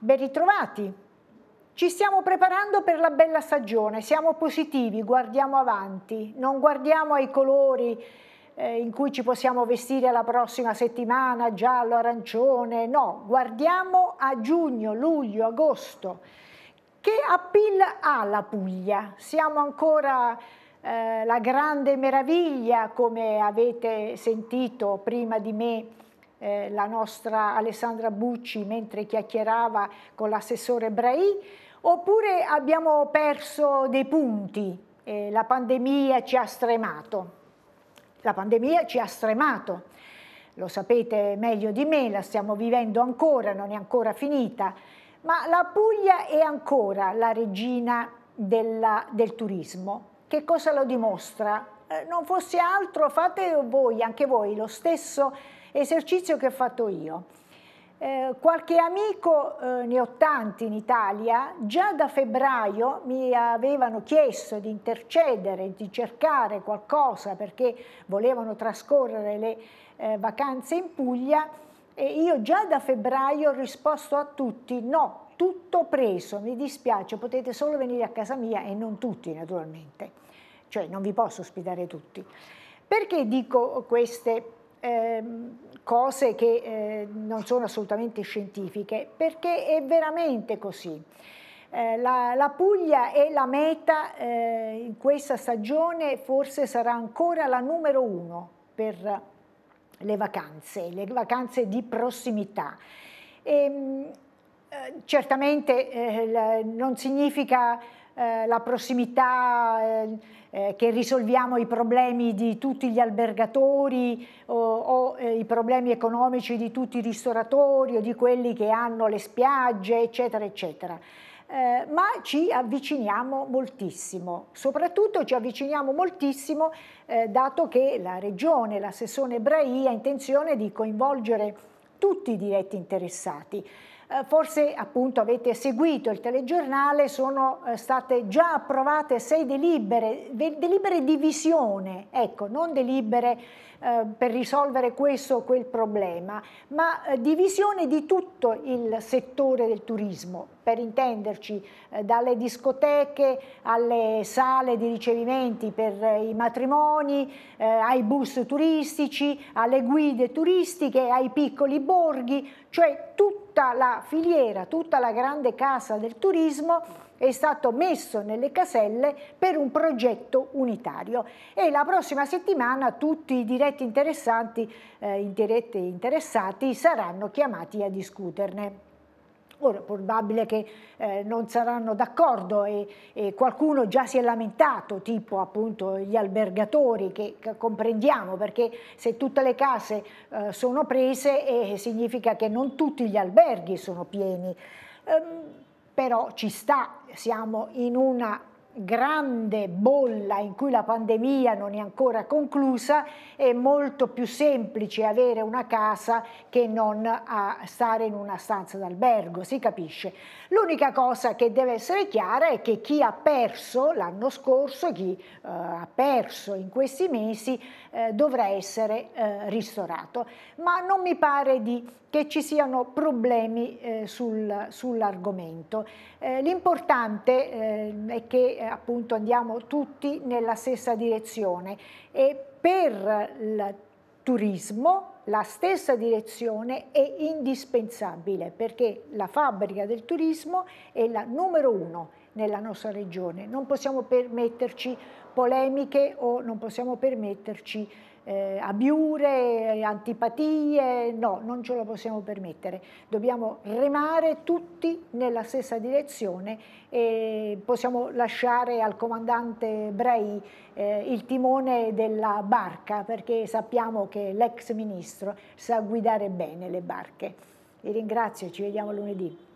Ben ritrovati. Ci stiamo preparando per la bella stagione, siamo positivi, guardiamo avanti, non guardiamo ai colori eh, in cui ci possiamo vestire la prossima settimana, giallo, arancione, no, guardiamo a giugno, luglio, agosto. Che appeal ha la Puglia? Siamo ancora eh, la grande meraviglia, come avete sentito prima di me, eh, la nostra Alessandra Bucci mentre chiacchierava con l'assessore Brai, oppure abbiamo perso dei punti, eh, la pandemia ci ha stremato. La pandemia ci ha stremato, lo sapete meglio di me, la stiamo vivendo ancora, non è ancora finita, ma la Puglia è ancora la regina della, del turismo. Che cosa lo dimostra? Eh, non fosse altro fate voi, anche voi, lo stesso esercizio che ho fatto io. Eh, qualche amico, eh, ne ho tanti in Italia, già da febbraio mi avevano chiesto di intercedere, di cercare qualcosa perché volevano trascorrere le eh, vacanze in Puglia e io già da febbraio ho risposto a tutti no, tutto preso, mi dispiace, potete solo venire a casa mia e non tutti naturalmente cioè non vi posso ospitare tutti. Perché dico queste eh, cose che eh, non sono assolutamente scientifiche? Perché è veramente così. Eh, la, la, Puglia è la meta eh, in questa stagione, forse sarà ancora la numero uno per le vacanze, le vacanze di prossimità. E, ehm, eh, certamente eh, non significa eh, la prossimità eh, eh, che risolviamo i problemi di tutti gli albergatori o, o eh, i problemi economici di tutti i ristoratori o di quelli che hanno le spiagge, eccetera, eccetera. Eh, ma ci avviciniamo moltissimo, soprattutto ci avviciniamo moltissimo eh, dato che la regione, l'assessore Brai ha intenzione di coinvolgere tutti i diretti interessati. Eh, forse appunto avete seguito il telegiornale, sono eh, state già approvate sei delibere, delibere di visione, ecco, non delibere eh, per risolvere questo o quel problema, ma divisione di tutto il settore del turismo, per intenderci dalle discoteche alle sale di ricevimenti per i matrimoni, ai bus turistici, alle guide turistiche, ai piccoli borghi, cioè tutto tutta la filiera, tutta la grande casa del turismo è stato messo nelle caselle per un progetto unitario e la prossima settimana tutti i diretti, eh, diretti interessati saranno chiamati a discuterne. Ora, probabile che eh, non saranno d'accordo e, e, qualcuno già si è lamentato, tipo appunto gli albergatori, che, che comprendiamo, perché se tutte le case eh, sono prese eh, significa che non tutti gli alberghi sono pieni. Ehm, però ci sta, siamo in una grande bolla in cui la pandemia non è ancora conclusa, è molto più semplice avere una casa che non stare in una stanza d'albergo, si capisce. L'unica cosa che deve essere chiara è che chi ha perso l'anno scorso, chi eh, ha perso in questi mesi, eh, dovrà essere eh, ristorato. Ma non mi pare di, che ci siano problemi eh, sul, sull'argomento. Eh, l'importante eh, è che appunto andiamo tutti nella stessa direzione e per il turismo la stessa direzione è indispensabile perché la fabbrica del turismo è la numero uno nella nostra regione. Non possiamo permetterci polemiche o non possiamo permetterci eh, abiure, antipatie, no, non ce lo possiamo permettere. Dobbiamo remare tutti nella stessa direzione e possiamo lasciare al comandante Brei eh, il timone della barca perché sappiamo che l'ex ministro sa guidare bene le barche. Vi ringrazio, ci vediamo lunedì.